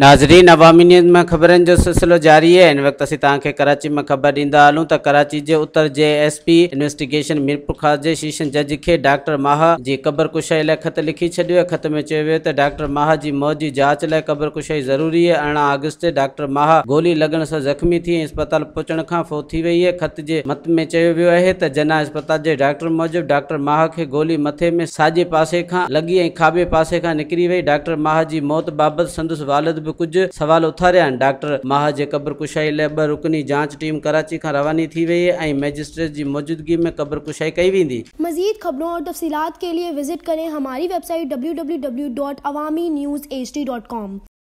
नाज़रीन अवामी न्यूज़ में खबर जो सिलसिलो जारी है इन वक्त असीं तव्हांखे कराची में ख़बर ॾींदा हलूँ तो कराची के उत्तर J S P investigation Mirpur Khas के शीशन जज के डॉक्टर माह की क़बर कुशाई लाइ ख़त लिखी छोड़ो है ख़त में चयो तो डॉक्टर माह की मौत की जांच लाइ क़बर कुशाई ज़रूरी है अरिड़हं अगस्त डॉक्टर माह गोली लगन से ज़ख़्मी थी अस्पताल पहुचण का फोत थी वही है ख़त के मत में चयो वियो आहे जना अस्पताल के डॉक्टर मूजिबि डॉक्टर माह के गोली मथे में साजे पासे लगी खाबे पासे खां डॉक्टर माह की मौत बाबत संदस वालद मुनसिब कुछ सवाल उथारिया आहिनि डॉक्टर महाज कब्र कुशाई लैब रुकनी जांच टीम कराची का रवानी थी वही है मजिस्ट्रेट की मौजूदगी में कब्र कुशाई कई वी मज़ीद खबरों और तफसीत के लिए विजिट करें हमारी website W W W dot Awami news H D dot com